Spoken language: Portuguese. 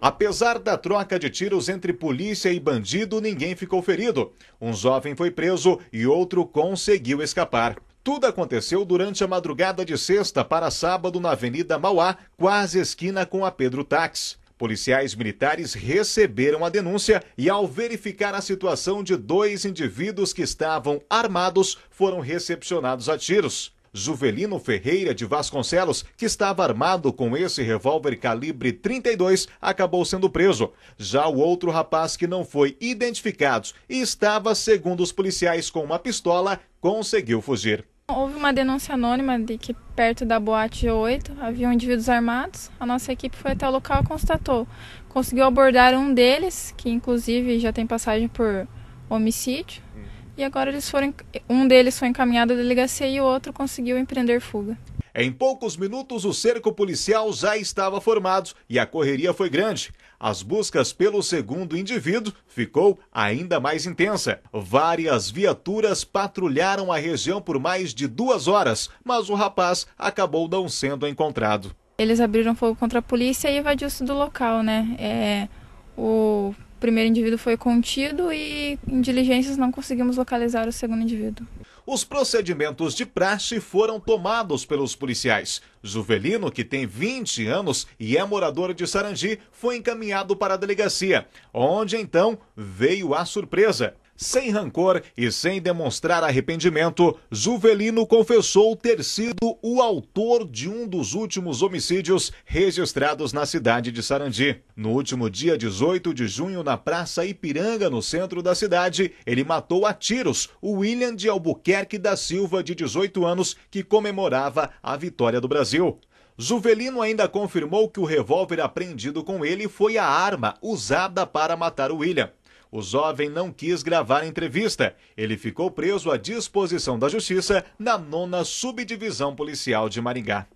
Apesar da troca de tiros entre polícia e bandido, ninguém ficou ferido. Um jovem foi preso e outro conseguiu escapar. Tudo aconteceu durante a madrugada de sexta para sábado na Avenida Mauá, quase esquina com a Pedro Táxi. Policiais militares receberam a denúncia e, ao verificar a situação de dois indivíduos que estavam armados, foram recepcionados a tiros. Juvelino Ferreira de Vasconcelos, que estava armado com esse revólver calibre 32, acabou sendo preso. Já o outro rapaz que não foi identificado e estava, segundo os policiais, com uma pistola, conseguiu fugir. Houve uma denúncia anônima de que perto da boate 8 havia indivíduos armados. A nossa equipe foi até o local e constatou. Conseguiu abordar um deles, que inclusive já tem passagem por homicídio. Uhum. E agora eles foram, um deles foi encaminhado à delegacia e o outro conseguiu empreender fuga. Em poucos minutos, o cerco policial já estava formado e a correria foi grande. As buscas pelo segundo indivíduo ficou ainda mais intensa. Várias viaturas patrulharam a região por mais de duas horas, mas o rapaz acabou não sendo encontrado. Eles abriram fogo contra a polícia e evadiu-se do local, né? É, o primeiro indivíduo foi contido e, em diligências, não conseguimos localizar o segundo indivíduo. Os procedimentos de praxe foram tomados pelos policiais. Juvelino, que tem 20 anos e é morador de Sarandi, foi encaminhado para a delegacia, onde então veio a surpresa. Sem rancor e sem demonstrar arrependimento, Zuvelino confessou ter sido o autor de um dos últimos homicídios registrados na cidade de Sarandi. No último dia 18 de junho, na Praça Ipiranga, no centro da cidade, ele matou a tiros o William de Albuquerque da Silva, de 18 anos, que comemorava a vitória do Brasil. Zuvelino ainda confirmou que o revólver apreendido com ele foi a arma usada para matar o William. O jovem não quis gravar a entrevista. Ele ficou preso à disposição da Justiça na nona subdivisão policial de Maringá.